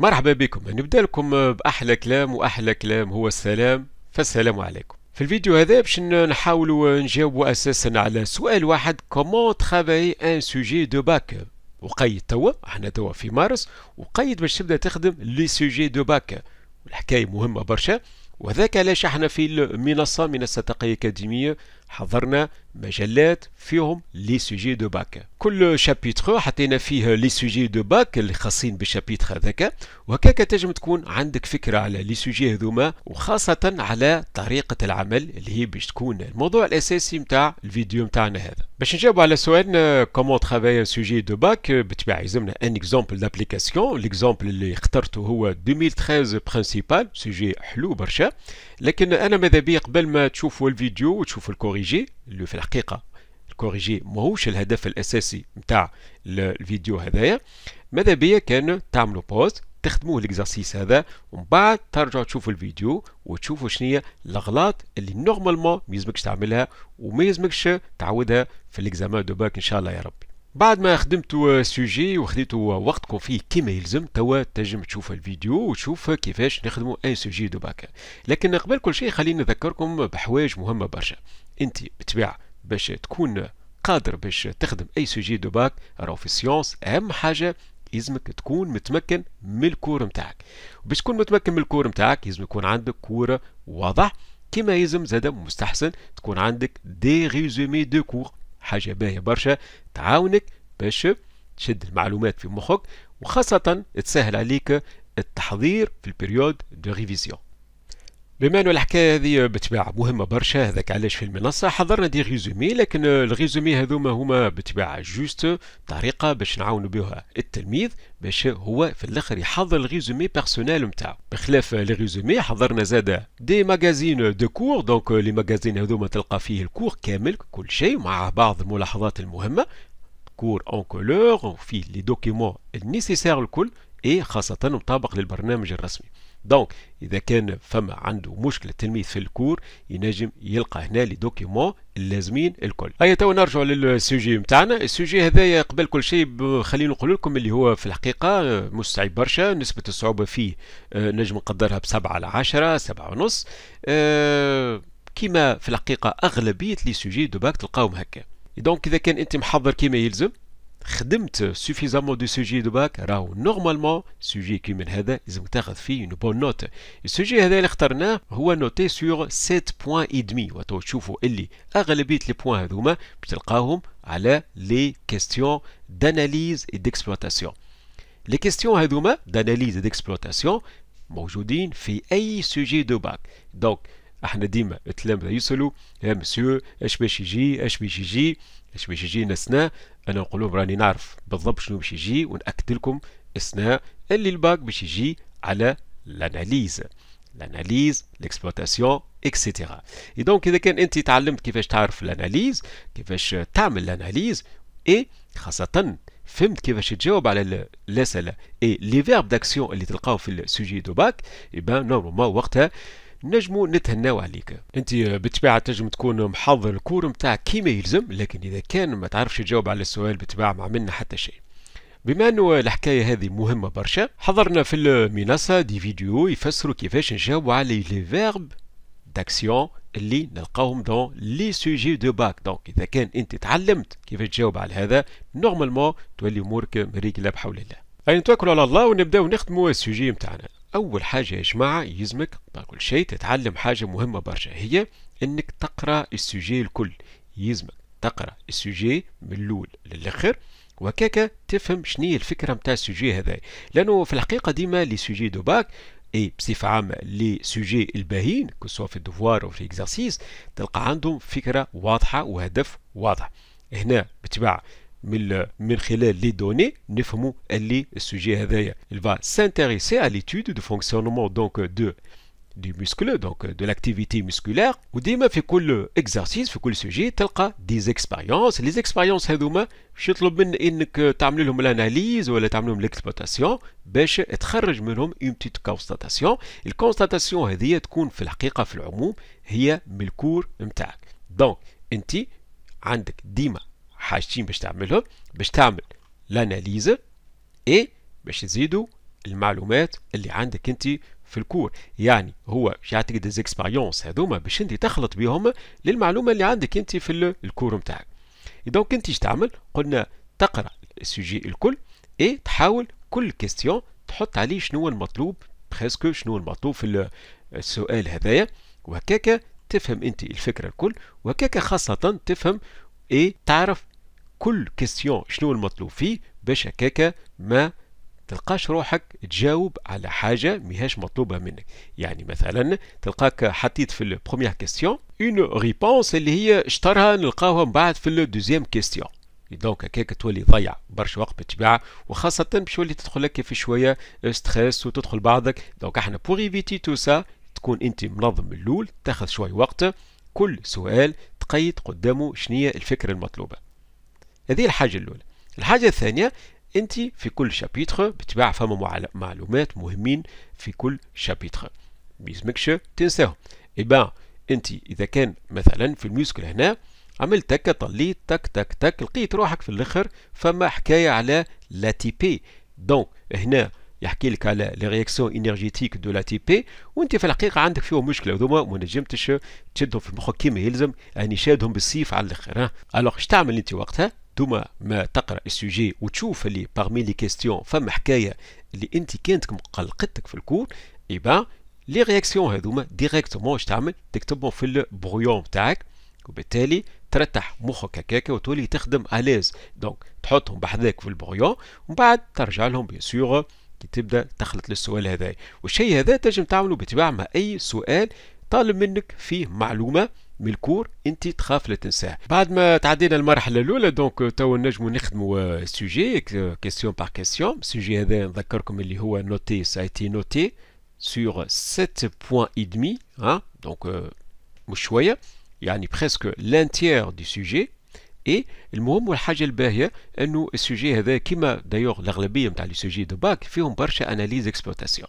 مرحبا بكم نبدا لكم باحلى كلام واحلى كلام هو السلام فالسلام عليكم في الفيديو هذا باش نحاولوا نجاوبوا اساسا على سؤال واحد كومون ترافاي ان سوجي دو باك وقيد توا احنا توا في مارس وقيد باش تبدا تخدم لي سوجي دو باك والحكايه مهمه برشا وذاك علاش احنا في المنصه منصه تقيه اكاديميه حضرنا مجلات فيهم لي سوجي دو باك كل شابيتر حطينا فيه لي سوجي دو باك اللي خاصين بالشابيتر هذاك وهكاك تجم تكون عندك فكره على لي سوجي هذوما وخاصه على طريقه العمل اللي هي باش تكون الموضوع الاساسي نتاع الفيديو نتاعنا هذا باش نجاوب على سؤال كومون ترافاي سوجي دو باك بالطبيعه يلزمنا ان اكزومبل دابليكاسيون ليكزومبل اللي اخترته هو 2013 برينسيبال سوجي حلو برشا لكن انا ماذا بيا قبل ما تشوفوا الفيديو وتشوفوا الكوري الكوريجي اللي في الحقيقه الكوريجي ماهوش الهدف الاساسي نتاع الفيديو هذايا ماذا بيا كان تعملوا بوز تخدموا الاكزرسيس هذا ومن بعد ترجعوا تشوفوا الفيديو وتشوفوا شنو الاغلاط اللي نورمالمون ما يلزمكش تعملها وما يلزمكش تعودها في الاكزامان دو باك ان شاء الله يا ربي بعد ما خدمتوا سوجي وخديتوا وقتكم فيه كما يلزم توا تنجم تشوف الفيديو وتشوف كيفاش نخدموا ان سوجي دو باك لكن قبل كل شيء خليني نذكركم بحوايج مهمه برشا انت بتبيع باش تكون قادر باش تخدم اي سوجي دو باك راهو في السيونس اهم حاجه يلزمك تكون متمكن من الكور نتاعك باش تكون متمكن من الكور نتاعك يلزم يكون عندك كوره واضح كما يلزم زاد مستحسن تكون عندك دي ريزومي دو كور حاجه باهيه برشا تعاونك باش تشد المعلومات في مخك وخاصه تسهل عليك التحضير في البريود دو ريفيزيون بما انه الحكايه هذه بتباع مهمه برشا هذاك علاش في المنصه حضرنا دي ريزومي لكن الريزومي هذوما هما بتباع جوست طريقه باش نعاونوا بها التلميذ باش هو في الاخر يحضر الريزومي بيرسونيل نتاعو بخلاف لي ريزومي حضرنا زاد دي ماجازين دو كور دونك لي ماجازين هذوما تلقى فيه الكور كامل كل شيء مع بعض الملاحظات المهمه كور اون كولور وفيه لي دوكيمون النيسيسير الكل اي خاصه مطابق للبرنامج الرسمي دونك اذا كان فما عنده مشكله التلميذ في الكور ينجم يلقى هنا لي دوكيومون اللازمين الكل هيا أيوة، تو نرجعوا للسوجي نتاعنا السوجي هذايا قبل كل شيء خلينا نقول لكم اللي هو في الحقيقه آه، مستعب برشا نسبه الصعوبه فيه آه، نجم نقدرها بسبعة على 10 سبعة ونص أه كما في الحقيقه اغلبيه لي سوجي دو باك تلقاهم هكا دونك اذا كان انت محضر كما يلزم خدمت سوفيزامون دو سوجي دو باك راهو نورمالمون سوجي كي من هذا لازم تاخذ فيه اون بون نوت السوجي هذا اللي اخترناه هو نوتي سور 7 بوان اي دمي وتو تشوفوا اللي اغلبيه لي بوان هذوما بتلقاهم على لي كيستيون داناليز اي ديكسبلواتاسيون لي كيستيون هذوما داناليز اي ديكسبلواتاسيون موجودين في اي سوجي دو باك دونك احنا ديما التلامذه يسالوا يا مسيو اش باش يجي اش باش يجي باش باش يجينا سنا انا نقول لهم راني نعرف بالضبط شنو باش يجي وناكد لكم سنا اللي الباك باش يجي على لاناليز لاناليز ليكسبلوتاسيون اكسيتيرا اي دونك اذا كان انت تعلمت كيفاش تعرف لاناليز كيفاش تعمل لاناليز اي خاصة فهمت كيفاش تجاوب على الاسئله اي لي فيرب داكسيون اللي تلقاو في السوجي دو باك اي بان نورمالمون وقتها نجمو نتهناو عليك انت بالطبيعه تنجم تكون محضر الكور نتاعك كيما يلزم لكن اذا كان ما تعرفش تجاوب على السؤال بالطبيعه ما عملنا حتى شيء بما انه الحكايه هذه مهمه برشا حضرنا في المنصه دي فيديو يفسروا كيفاش نجاوبوا على لي فيرب داكسيون اللي نلقاهم دون لي سوجي دو باك دونك اذا كان انت تعلمت كيف تجاوب على هذا نورمالمون تولي امورك مريقله بحول الله اي نتوكلوا على الله ونبداو نخدموا السوجي نتاعنا أول حاجة يا جماعة يلزمك قبل كل شيء تتعلم حاجة مهمة برشا هي إنك تقرأ السوجي الكل يلزمك تقرأ السوجي من الأول للآخر وكاكا تفهم شنية الفكرة متاع السوجي هذا لأنه في الحقيقة ديما لي سوجي دو باك اي بصفة عامة لي سوجي الباهين كسوا في الدفوار وفي الاكزرسيس تلقى عندهم فكرة واضحة وهدف واضح هنا بتبع من خلال les données نفهموا اللي السوجي il va s'intéresser à l'étude du fonctionnement du muscle donc de l'activité musculaire وديما في كل exercice في كل سوجي تلقى des expériences les expériences هذوما يطلب من انك تعمل لهم الاناليز ولا تعمل لهم ليكسبلوتاسيون باش تخرج منهم تكون في الحقيقه في العموم هي نتاعك دونك انت عندك ديما حاجتين باش تعملهم باش تعمل لاناليز اي باش تزيدوا المعلومات اللي عندك انت في الكور يعني هو يعطيك ديزيكسبيريونس هذوما باش انت تخلط بهم للمعلومه اللي عندك انت في الكور نتاعك دونك انت ايش تعمل قلنا تقرا السوجي الكل اي تحاول كل كيستيون تحط عليه شنو المطلوب بريسك شنو المطلوب في السؤال هذايا وهكاك تفهم انت الفكره الكل وهكاك خاصه تفهم اي تعرف كل كيستيون شنو المطلوب فيه باش هكاكا ما تلقاش روحك تجاوب على حاجة ماهيش مطلوبة منك يعني مثلا تلقاك حطيت في البروميير كيستيون اون ريبونس اللي هي اشترها نلقاوها من بعد في الدوزيام كيستيون دونك هكاك تولي ضيع برشا وقت بالطبيعة وخاصة باش تولي تدخل لك في شوية ستريس وتدخل بعضك دونك احنا بور ايفيتي تو سا تكون انت منظم الاول تاخذ شوية وقت كل سؤال تقيد قدامه شنية الفكرة المطلوبة هذه الحاجة الأولى الحاجة الثانية أنت في كل شابيتر بتباع فما معلومات مهمين في كل شابيتر بيزمكش تنساهم إبا eh أنت إذا كان مثلا في الميوسكل هنا عملت تك طليت تك تك تك لقيت روحك في الآخر فما حكاية على لا تي بي دونك هنا يحكي لك على لي رياكسيون انرجيتيك دو لا تي بي وانت في الحقيقه عندك فيهم مشكله هذوما وما نجمتش تشدهم في مخك كيما يلزم يعني شادهم بالسيف على الاخر الوغ اش تعمل انت وقتها توما ما تقرا السوجي وتشوف اللي باغمي لي كيستيون فما حكايه اللي انت كانت مقلقتك في الكور اي با لي رياكسيون هذوما ديريكتومون واش تعمل تكتبهم في البرويون تاعك وبالتالي ترتاح مخك هكاك وتولي تخدم اليز دونك تحطهم بحذاك في البرويون ومن بعد ترجع لهم بيان سيغ كي تبدا تخلط للسؤال هذا والشيء هذا تنجم تعمله باتباع مع اي سؤال طالب منك فيه معلومه من الكور انت تخاف لا تنساه بعد ما تعدينا المرحله الاولى دونك euh, تو نجمو نخدمو سوجي كيسيون باغ كيسيون السوجي هذا نذكركم اللي هو نوتي سايتي نوتي سور 7.5 ها دونك مش شويه يعني بريسك لانتيير دي سوجي اي المهم والحاجه الباهيه انه السوجي هذا كيما دايوغ الاغلبيه نتاع لي سوجي دو باك فيهم برشا اناليز اكسبلوتاسيون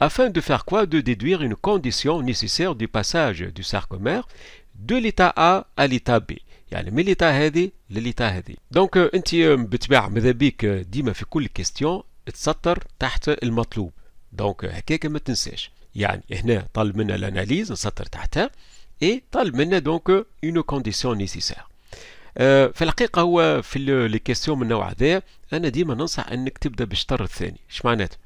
afin de faire quoi De déduire une condition nécessaire du passage du sarcomère de l'état A à l'état B. يعني من l'état هذه للإتاء هذه دونك انت بتباع ماذا بيك ديما في كل كيستيون تسطر تحت المطلوب دونك هكاك ما تنساش يعني هنا طالب منا الاناليز نسطر تحتها اي طالب منا دونك اون كونديسيون نيسيسير في الحقيقه هو في لي كيستيون من النوع هذا انا ديما ننصح انك تبدا بالشطر الثاني اش معناته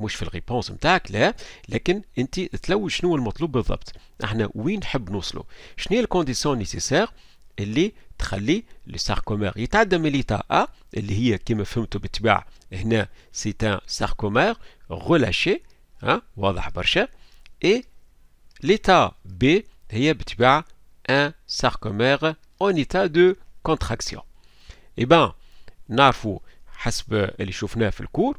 مش في الريبونس نتاعك لا لكن انت تلوي شنو المطلوب بالضبط احنا وين نحب نوصلو شنو هي الكونديسيون نيسيسير اللي تخلي لو ساركومير يتعدى من ليتا ا اللي هي كما فهمتوا بالتبع هنا سي ان ساركومير غولاشي ها واضح برشا اي ليتا بي هي بالتبع ان ساركومير اون ايتا دو كونتراكسيون اي بان نعرفوا حسب اللي شفناه في الكور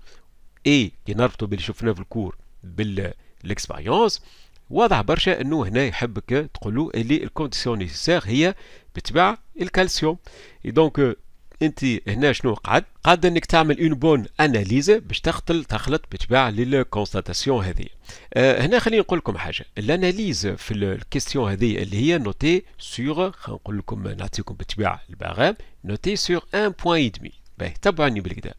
اي كي نربطوا باللي شفناه في الكور بالاكسبيريونس واضح برشا انه هنا يحبك تقول له اللي الكونديسيون نيسيسير هي بتباع الكالسيوم اي دونك euh, انت هنا شنو قعد قعد انك تعمل اون بون اناليز باش تختل تخلط بتباع للكونستاتاسيون هذه أه هنا خليني نقول لكم حاجه الاناليز في الكيستيون هذه اللي هي نوتي سور خلينا نقول لكم نعطيكم بتباع الباغام نوتي سور 1.5 باهي تبعني بالكدا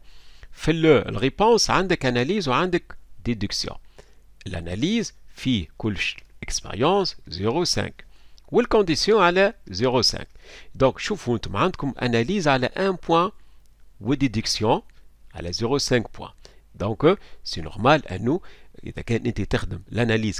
fais le réponse une analyse ou une déduction l'analyse fait كل expérience 05 ou la condition à 05 donc شوفوا انتم une analyse à 1 point ou déduction à 05 point donc euh, c'est normal à nous اذا كان l'analyse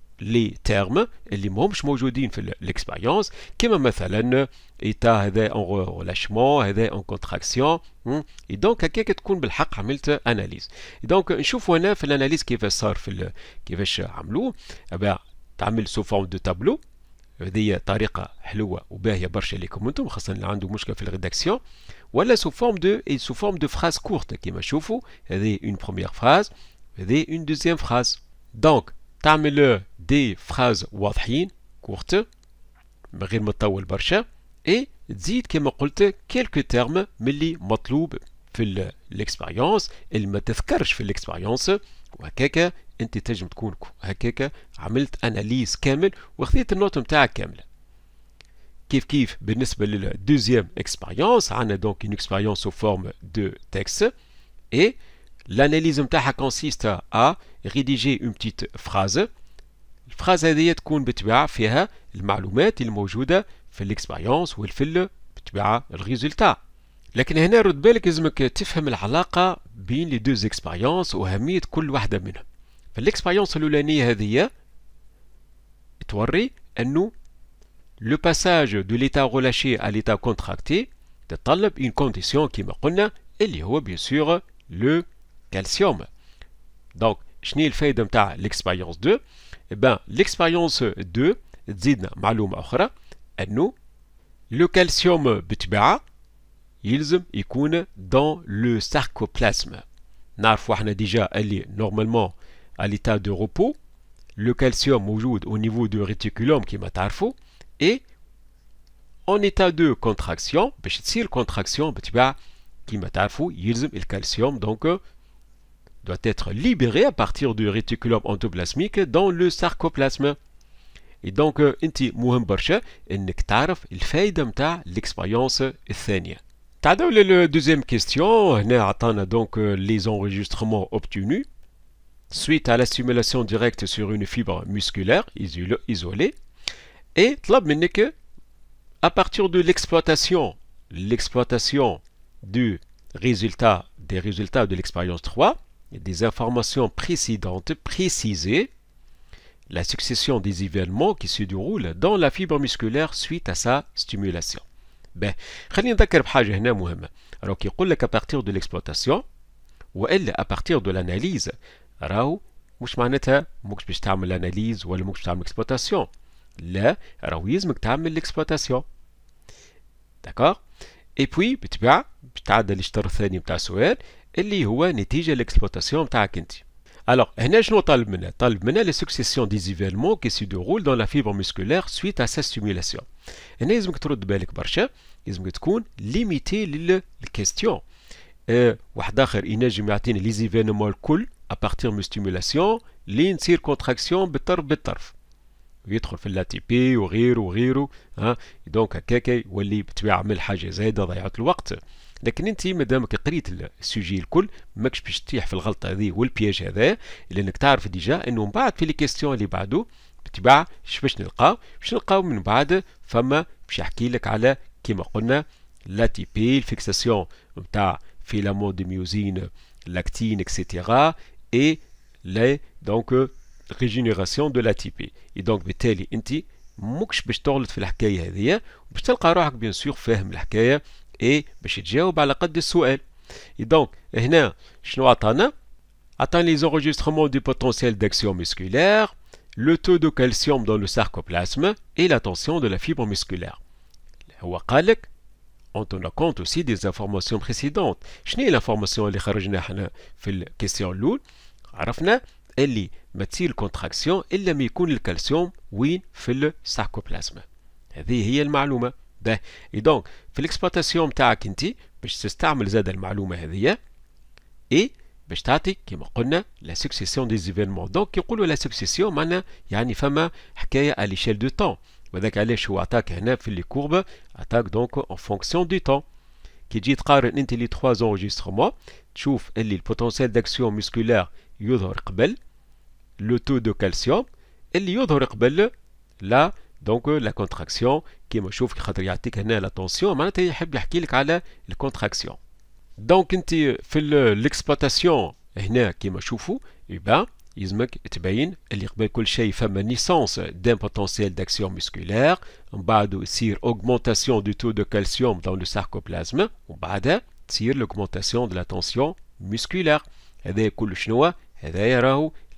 Les termes, les mots que je vais l'expérience, qui est euh, en relâchement, euh, en contraction. Hein. Et donc, quelqu'un qui a fait l'analyse. Donc, je euh, l'analyse qui Je eh ben, sous forme de tableau. il sous forme de phrase courte. Vous voyez, une première phrase, une deuxième phrase. Donc, تعمل دي فراز واضحين كورت من غير ما تطول برشا اي تزيد كما قلت كيلكو تيرم ملي مطلوب في الاكسبيريونس اللي ما تذكرش في الاكسبيريونس وهكاك انت تنجم تكون هكاك عملت اناليز كامل وخذيت النوت نتاعك كامله كيف كيف بالنسبه للدوزيام اكسبيريونس عندنا دونك اون اكسبيريونس او فورم دو تكست اي l'analyse نتاعها consiste à rédiger une petite phrase الفراز هذه تكون بالطبيعة فيها المعلومات الموجودة في الاكسبيريونس والفل بالطبيعة الريزلتا لكن هنا رد بالك لازمك تفهم العلاقة بين لي دوز اكسبيريونس وأهمية كل واحدة منهم فالاكسبيريونس الأولانية هذه توري أنه لو باساج دو ليتا غولاشي أ ليتا كونتراكتي تتطلب اون كونديسيون كيما قلنا اللي هو بيان سور لو كالسيوم دونك Qu'est-ce qui est utile dans l'expérience 2 Eh bien, l'expérience 2 nous donne une autre information, le calcium doit être dans le sarcoplasme. Nous savons déjà allé normalement à l'état de repos. Le calcium est au niveau du réticulum, comme vous Et, en état de contraction, pour que la contraction soit, comme vous le savez, calcium, donc, doit être libéré à partir du réticulum endoplasmique dans le sarcoplasme. Et donc, euh, inti مهم برشا انك تعرف الفايده نتاع l'expérience الثانيه. le deuxième question, On donc euh, les enregistrements obtenus suite à la directe sur une fibre musculaire isolée et a que à partir de l'exploitation l'exploitation du résultat des résultats de l'expérience 3 des informations précédentes précisées la succession des événements qui se déroulent dans la fibre musculaire suite à sa stimulation. Ben, خلينا نذكر بحاجة هنا très راهو كي يقول لك qu'à partir de l'exploitation ou à partir de l'analyse راهو مش معناتها ماكش باش تعمل الاناليز ولا ماكش تعمل اكسبلوتاسيون. لا راهو تعمل l'exploitation. D'accord Et puis, بالطبيعة باش تعدى الاشتر الثاني بتاع السؤال اللي هو نتيجة الاكسبلوتاسيون تاعك انت الوغ هنا شنو طالب منا طالب منا لي سوكسيسيون دي زيفيرمون كي سي دوغول دون لا فيبر موسكولير سويت ا سا ستيمولاسيون هنا لازمك ترد بالك برشا لازمك تكون ليميتي للكيستيون اه واحد اخر ينجم يعطيني لي زيفيرمون الكل ا من ستيمولاسيون لي نصير كونتراكسيون بالطرف بالطرف يدخل في اللاتي بي وغيره وغيره ها دونك هكاك يولي بتبيع عمل حاجه زايده ضيعت الوقت لكن انت مادامك قريت السوجي الكل ماكش باش تطيح في الغلطه هذه والبياج هذا لانك تعرف ديجا انه من بعد في لي كيستيون اللي بعده بالطباع باش نلقاو باش نلقاو من بعد فما باش يحكي لك على كيما قلنا لا تي بي الفيكساسيون نتاع فيلامون دي ميوزين لاكتين اكسيتيرا اي لي دونك ريجينيراسيون دو لاتيبي اي دونك بالتالي انت موكش باش تغلط في الحكايه هذيا باش تلقى روحك بيان سور فاهم الحكايه et باش يتجاوب على قد السؤال et donc هنا شنو عطانا عطانا les enregistrements du potentiel d'action musculaire le taux de calcium dans le sarcoplasme et la tension de la fibre musculaire wa قال on en tenant compte aussi des informations précédentes شنو هي l'information اللي خرجنا حنا في الكيسيون الاول عرفنا اللي ما تصير contraction الا ما le الكالسيوم وين في السحكوبلازما هذه هي المعلومه ده دونك في الاكسبلواتاسيون تاعك انت باش تستعمل زاد المعلومه هذه اي باش تعطي كيما قلنا لا سكسيسيون دي زيفينمون دونك يقولوا لا سكسيسيون معنا يعني فما حكايه على ليشيل دو طون وذاك علاش هو عطاك هنا في لي كورب عطاك دونك اون فونكسيون دو طون كي تجي تقارن انت لي تخوا زونجيسترمون تشوف اللي البوتونسيال داكسيون موسكولار يظهر قبل لو تو دو كالسيوم اللي يظهر قبل لا Donc, euh, la contraction, qui on le voit, qui va vous donner la tension, Maintenant, il je vais vous parler de la contraction. Donc, dans euh, euh, l'exploitation, qui on le voit, il faut que vous vous montrez qu'il y a une naissance d'un potentiel d'action musculaire, puis une augmentation du taux de calcium dans le sarcoplasme, puis une augmentation de la tension musculaire. Tout cela, vous le voyez,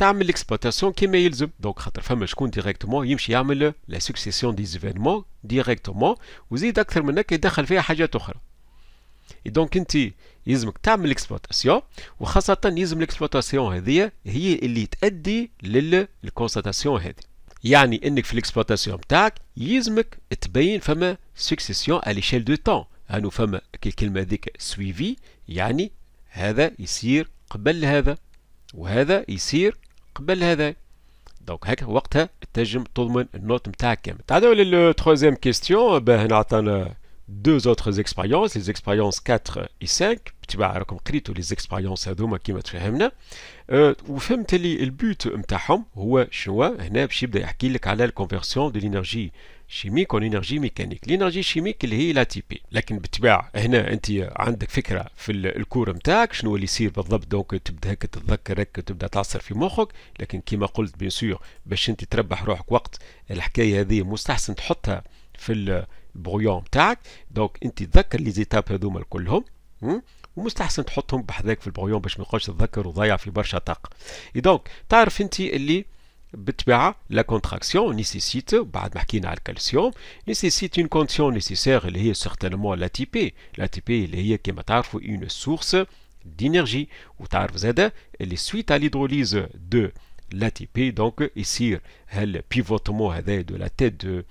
تعمل ليكسبلوتاسيون كيما يلزم دونك خاطر فما شكون ديريكتومون يمشي يعمل لا سوكسيسيون دي زيفينمون ديريكتومون وزيد اكثر من هكا يدخل فيها حاجات اخرى دونك انت يلزمك تعمل ليكسبلوتاسيون وخاصه يلزم ليكسبلوتاسيون هذه هي اللي تؤدي للكونستاتاسيون هذه يعني انك في ليكسبلوتاسيون بتاعك يلزمك تبين فما سوكسيسيون على ليشيل دو طون هانو فما الكلمه هذيك سويفي يعني هذا يصير قبل هذا وهذا يصير قبل هذا دونك هكا وقتها تنجم تضمن النوت نتاعك كامل تعالوا تخوزيام كيستيون باه نعطانا دو زوتر expériences, لي expériences 4 اي 5. تبع راكم compris لي les هذوما كيما تفهمنا أه، وفهمت اللي البوت نتاعهم هو شنو هنا باش يبدا يحكي لك على الكونفيرسيون دو لينيرجي شيميك ونينرجي ميكانيك لينرجي الشيميك اللي هي لاتيبي لكن بالطبيعه هنا انت عندك فكره في الكور نتاعك شنو اللي يصير بالضبط دونك تبدا هكا تتذكر هكا تبدا تعصر في مخك لكن كما قلت بيان سور باش انت تربح روحك وقت الحكايه هذه مستحسن تحطها في البرويون نتاعك دونك انت تذكر لي زيتاب هذوما كلهم ومستحسن تحطهم بحذاك في البرويون باش ما تقعدش تتذكر وضيع في برشا طاقه دونك تعرف انت اللي La contraction bah, nécessite une condition nécessaire, elle est certainement l'ATP. L'ATP est une source d'énergie. Elle est suite à l'hydrolyse de l'ATP, donc ici, le pivotement de la tête de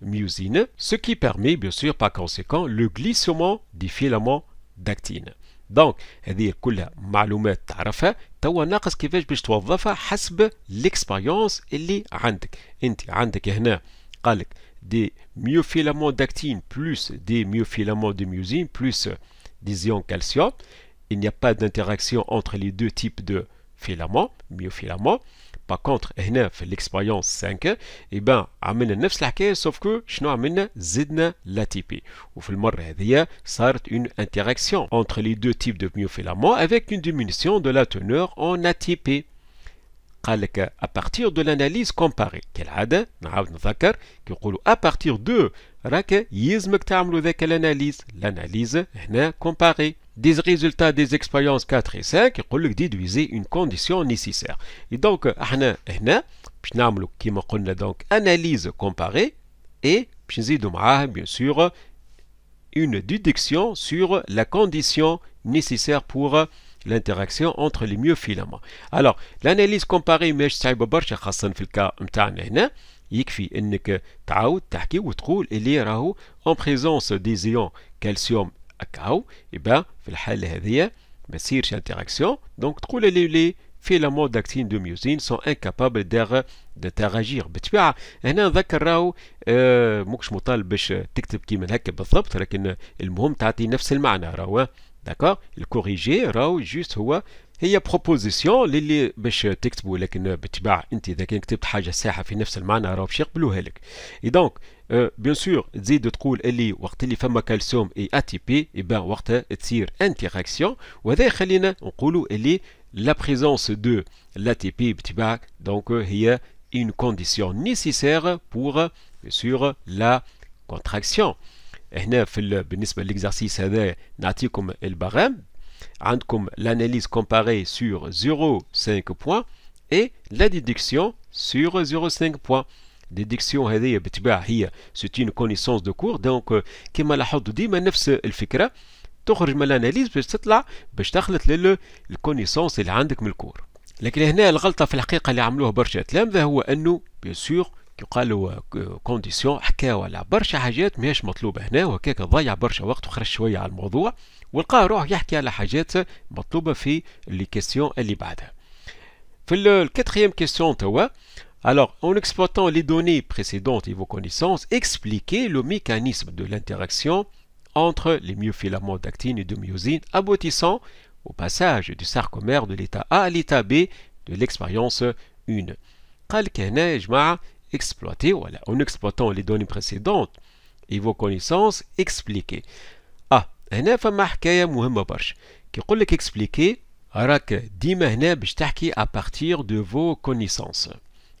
myosine. Ce qui permet, bien sûr, par conséquent, le glissement des filaments d'actine. Donc, هذه كلها معلومات تعرفها توا ناقص que باش توظفها حسب l'expérience اللي عندك انت عندك هنا قالك des myofilaments d'actine plus des myofilaments de myosine plus des ions calcium. Il n'y a pas d'interaction entre les deux types de filaments, myofilaments par contre هنا l'expérience 5 عملنا نفس 9 sauf que عملنا زدنا لا تي une interaction entre les deux types de myofilaments avec une diminution de la teneur en ATP à partir de l'analyse comparée كالعاده نعاود à partir de l'analyse. يلزمك تعملوا l'analyse. L'analyse, comparée des résultats des expériences 4 et 5, on déduire une condition nécessaire. Et donc, euh, nous avons donc analyse comparée et bien sûr une déduction sur la condition nécessaire pour euh, l'interaction entre les mieux filaments Alors, l'analyse comparée mais il suffit de cas يكفي انك تعاود تحكي en présence des ions calcium أكاو يبقى في الحالة هذه ما يصيرش انتراكسيون دونك تقول لي لي فيلامون داكتين دو ميوزين سون انكابابل داغ تاغاجير بالطبيعه هنا نذكر راهو موكش آه، ماكش مطالب باش تكتب كيما هكا بالضبط لكن المهم تعطي نفس المعنى راهو داكور الكوريجي راهو جوست هو هي بروبوزيسيون للي باش تكتبوا لكن بالطبيعه انت اذا كان كتبت حاجه ساحه في نفس المعنى راهو باش يقبلوها لك اي دونك Euh, bien sûr, dit de quand il y a du calcium et ATP, et il y a une eh ben, interaction, ou que on la présence de l'ATP, est donc, euh, il y a une condition nécessaire pour, la contraction. Et là, pour l'exercice, c'est de barème, and l'analyse comparée sur 0,5 point et la déduction sur 0,5 point. ديديكسيون هذه بتباع هي سوتين كونيسونس دو كور دونك كما لاحظت ديما نفس الفكره تخرج من الاناليز باش تطلع باش تخلط للكونيسونس اللي عندك من الكور لكن هنا الغلطه في الحقيقه اللي عملوها برشا تلامذه هو انه بيان سور يقالوا كونديسيون حكاوا على برشا حاجات ماهيش مطلوبه هنا وهكاك ضيع برشا وقت وخرج شويه على الموضوع ولقى روح يحكي على حاجات مطلوبه في لي كيسيون اللي بعدها في الكاتريام كيسيون توا Alors, en exploitant les données précédentes et vos connaissances, expliquez le mécanisme de l'interaction entre les myofilaments d'actine et de myosine, aboutissant au passage du sarcomère de l'état A à l'état B de l'expérience 1. Exploiter, voilà, en exploitant les données précédentes et vos connaissances, expliquez. Ah, هنا فما qui برشا à partir de vos connaissances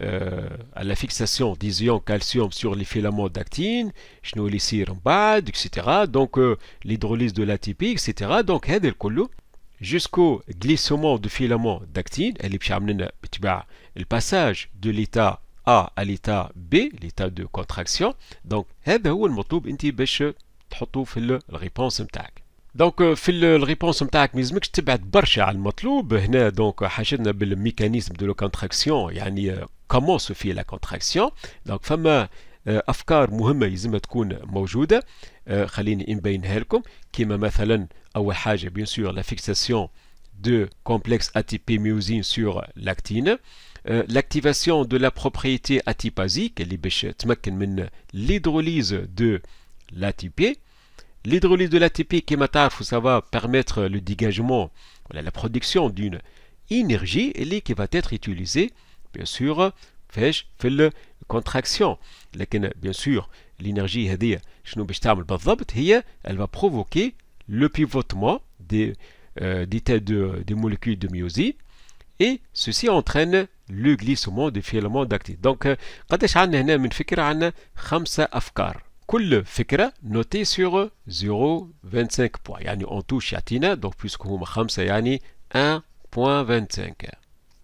Euh, à la fixation des ions calcium sur les filaments d'actine, etc. Donc euh, l'hydrolyse de l'ATP, etc. Donc, jusqu'au glissement de filaments d'actine, le passage de l'état A à l'état B, l'état de contraction. Donc, c'est ce donc, le réponse de le donc, le mécanisme de la contraction, comment se fait la contraction Donc, femme افكار مهمه qui تكون موجوده خليني نبينها حاجه la de complexe ATP-myosine sur l'actine, euh, l'activation de la propriété atypasique, l'hydrolyse de l'ATP. L'hydrolyse de l'ATP, ça va permettre le dégagement, la production d'une énergie qui va être utilisée Bien sûr, il n'y a contraction. Mais bien sûr, l'énergie, comment l'utiliser exactement Elle va provoquer le pivotement euh, des molécules de myosine. Et ceci entraîne le glissement des filaments d'actifs. Donc, nous avons ici une fécure de 5 affaires. Chaque fécure est notée sur 0,25 points cest à touche à 10, donc plus que 5, c'est 1,25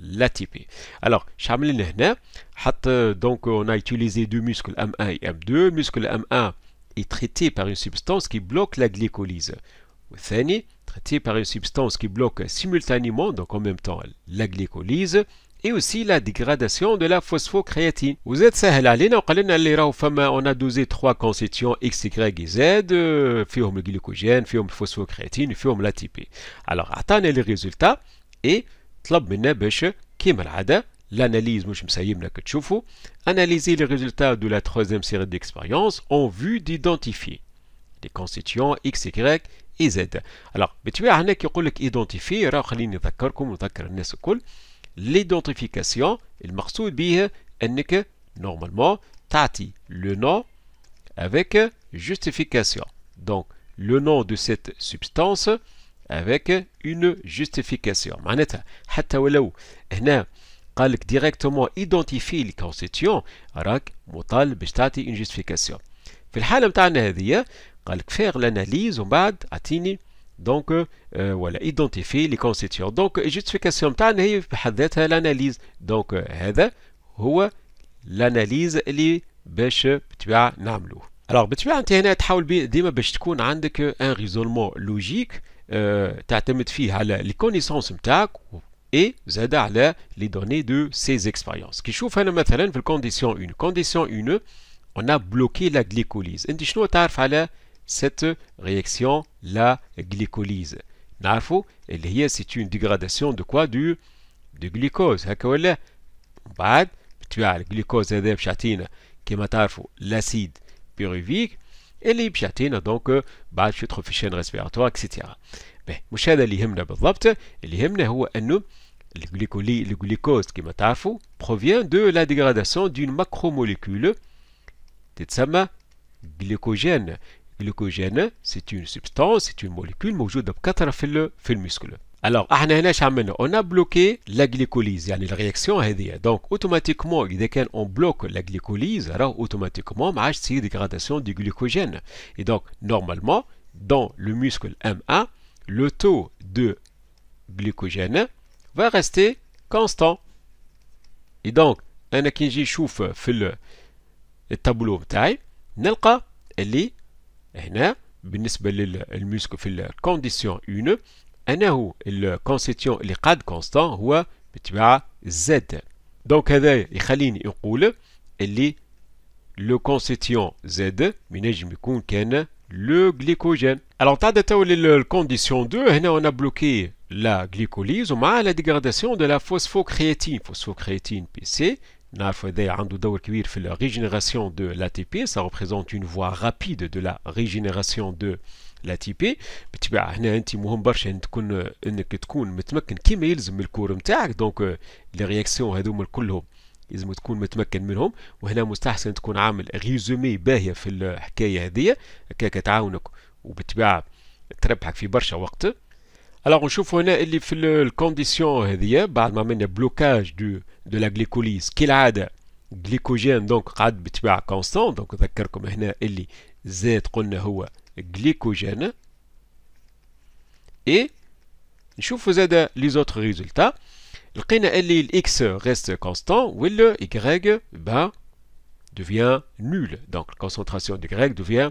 l'ATP. Alors, euh, donc euh, on a utilisé deux muscles M1 et M2. Le muscle M1 est traité par une substance qui bloque la glycolyse. traité par une substance qui bloque simultanément, donc en même temps, la glycolyse et aussi la dégradation de la phosphocréatine. Vous êtes on a dosé trois constituants X, Y et Z euh, glycogène, glycogène, phosphocréatine, phosphocréatine La l'ATP. Alors attendez les résultats et طلب منا باش كيما العاده l'analyse, moi je me analyser les résultats de la troisième série d'expériences en vue d'identifier les constituants X, Y et Z. Alors, بتبيع هنا كي يقول لك identifier راه خليني نذكركم ونذكر الناس الكل l'identification المقصود بها انك normalement تعطي le nom avec justification. Donc le nom de cette substance avec une justification. Maneta, hatta walaw, hna, qalik directement identifier les constituants, rak, mutal, bishtati, une justification. Fil halam ta'na hadiya, qalik faire l'analyse, ou bad, atini, donc, euh, voilà, identifie les constituants. Donc, justification ta'na hiya, bhadet l'analyse. Donc, c'est euh, l'analyse que bish, btua, faire. Alors, btua, anti essayer t'haoul bi, un raisonnement logique. تعتمد فيه على لي كونيسونس نتاعك اي زاد على لي دوني دو سيز اكسبيريونس كي شوف انا مثلا في on a bloqué la glycolyse. انت شنو تعرف على cette réaction la glycolyse c'est une dégradation de quoi du de glucose هكا ولا بعد هذا باش l'acide pyruvique et les bichatines, donc, les baches de respiratoire, etc. Mais, le sujet ce qui nous le c'est que le glucose provient de la dégradation d'une macromolécule, le glucogène. glycogène. glycogène c'est une substance, c'est une molécule, qui est en 4 muscles. Alors, ah, on a bloqué la glycolyse, c'est-à-dire la réaction Donc, automatiquement, dès qu'on bloque la glycolyse, alors automatiquement, on a une dégradation du glycogène. Et donc, normalement, dans le muscle M1, le taux de glycogène va rester constant. Et donc, on a un chouf le tableau de taille, elle est, elle est, elle est, elle est, le muscle elle est, condition est, le الكونستيون le قد constant هو بتبعة زد donc هذا يخليني نقول اللي لو كونستيون زد ينجم يكون كان le glycogène. Alors, t'as la condition 2, هنا, on a bloqué la glycolyse, on la dégradation de la phosphocréatine. Phosphocréatine PC, on a la régénération de l'ATP, ça représente une voie rapide de la régénération de لا تي بي بالطبيعه هنا انت مهم برشا انك تكون انك تكون متمكن كيما يلزم من الكور نتاعك دونك لي رياكسيون هذوما كلهم لازم تكون متمكن منهم وهنا مستحسن تكون عامل ريزومي باهيه في الحكايه هذه هكاك تعاونك وبالطبيعه تربحك في برشا وقت الوغ نشوفوا هنا اللي في الكونديسيون هذه بعد ما عملنا بلوكاج دو دو لا غليكوليز كالعاده غليكوجين دونك قعد بتباع كونستون دونك نذكركم هنا اللي زاد قلنا هو glycogène et vous faisais les autres résultats. résultats. le X reste constant ou le y ben, devient nul donc la concentration de y devient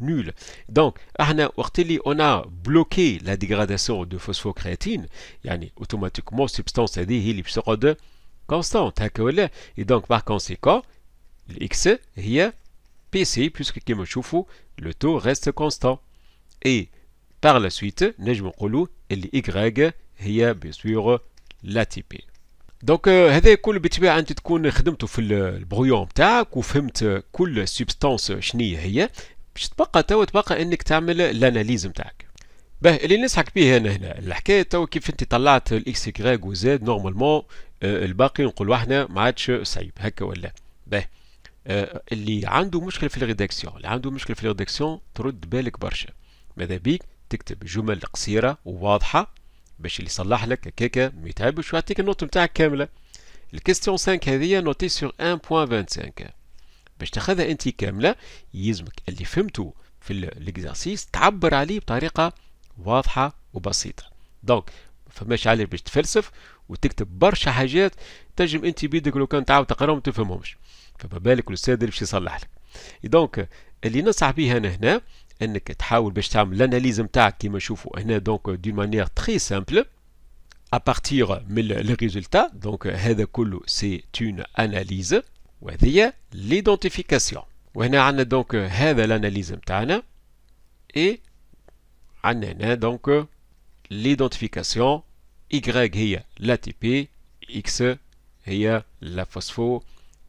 nulle donc on a bloqué la dégradation de phosphocréatine يعني automatiquement substance est constante hein, et donc par conséquent le X est PC, puisque me chauffe le taux reste constant. Et par la suite, نجم نقولوا اللي Y هي بيان sûr l'ATP. دونك هذا كل بالطبيعه انت تكون خدمته في البغيون تاعك وفهمت كل سبستانس شنية هي باش تبقى توا تبقى انك تعمل الاناليز تاعك. باه اللي ننصحك به انا هنا الحكايه تو كيف انت طلعت الاكس كراك وزاد نورمالمون الباقي نقولوا احنا ما عادش صعيب هكا ولا باه آه، اللي عنده مشكل في الريداكسيون اللي عنده مشكل في الريداكسيون ترد بالك برشا ماذا بيك تكتب جمل قصيره وواضحه باش اللي يصلح لك هكاكا ما يتعبش ويعطيك النوت نتاعك كامله الكيستيون 5 هذه نوتي سور 1.25 باش تاخذها انت كامله يلزمك اللي فهمته في الاكزرسيس تعبر عليه بطريقه واضحه وبسيطه دونك فماش عليه باش تفلسف وتكتب برشا حاجات تجم انت بيدك لو كان تعاود تقراهم تفهمهمش Et donc, nous que j'invite vous à faire ici, c'est d'essayer d'analyser, comme vous manière très simple, à partir du résultat. c'est une analyse. Et c'est l'identification. nous avons donc l'analyse. Et nous avons ici l'identification. Y est l'ATP. X est la phosphore.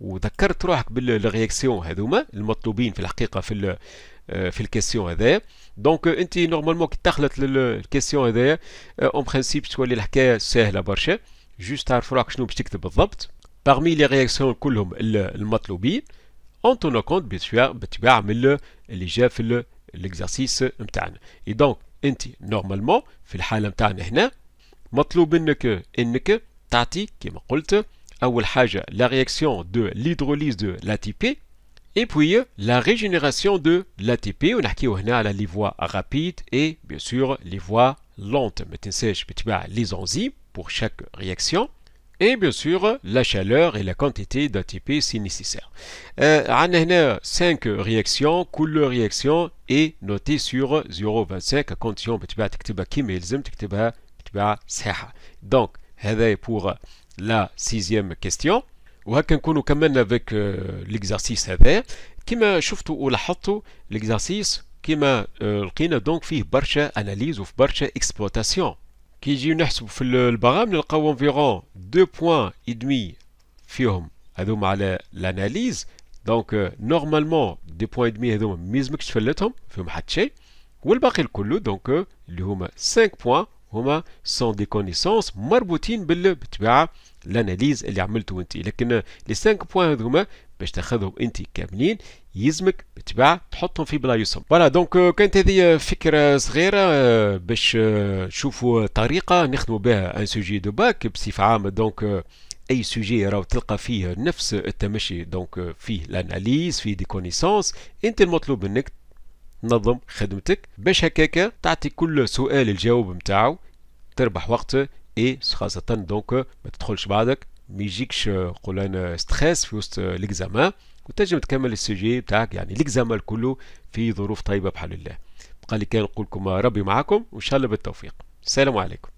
وذكرت روحك بالرياكسيون هذوما المطلوبين في الحقيقه في آه، في الكيسيون هذا دونك انت نورمالمون كي تخلط الكيسيون هذا آه، اون برينسيپ تولي الحكايه سهله برشا جوست تعرف روحك شنو باش تكتب بالضبط باغمي لي رياكسيون كلهم المطلوبين اون تون كونت بالطبيعه من اللي جا في الاكزرسيس نتاعنا اي دونك انت نورمالمون في الحاله نتاعنا هنا مطلوب منك انك تعطي كما قلت la réaction de l'hydrolyse de l'ATP et puis la régénération de l'ATP ونحكيو هنا على les voies rapides et bien sûr les voies lentes les enzymes pour chaque réaction et bien sûr la chaleur et la quantité d'ATP si nécessaire. on a 5 réactions, couleur réaction est notée sur 0,25 à condition بتبع تكتبها كيما يلزم Donc c'est pour la sixième question. Où est avec euh, l'exercice là L'exercice. qui euh, donc une analyse ou une exploitation. je suis le programme, environ 2,5 points et demi. l'analyse. Donc euh, normalement 2,5 points de demi, mêmes points. هما سون دي كونيسونس مربوطين بال بالطبيعه الاناليز اللي عملته انت لكن لي 5 بوان هذوما باش تاخذهم انت كاملين يلزمك بالطبيعه تحطهم في بلايصهم فوالا دونك كانت هذه فكره صغيره euh، باش نشوفوا euh، طريقه نخدموا بها ان سوجي دو باك بصفه عامه دونك euh، اي سوجي راه تلقى فيه نفس التمشي دونك فيه لاناليز فيه دي كونيسونس انت المطلوب منك تنظم خدمتك باش هكاك تعطي كل سؤال الجواب نتاعو تربح وقت اي خاصة دونك ما تدخلش بعدك ما يجيكش قول انا ستريس في وسط ليكزامان وتنجم تكمل السجي بتاعك يعني ليكزامان كله في ظروف طيبة بحال الله بقالي لي كان نقول لكم ربي معاكم وان شاء الله بالتوفيق السلام عليكم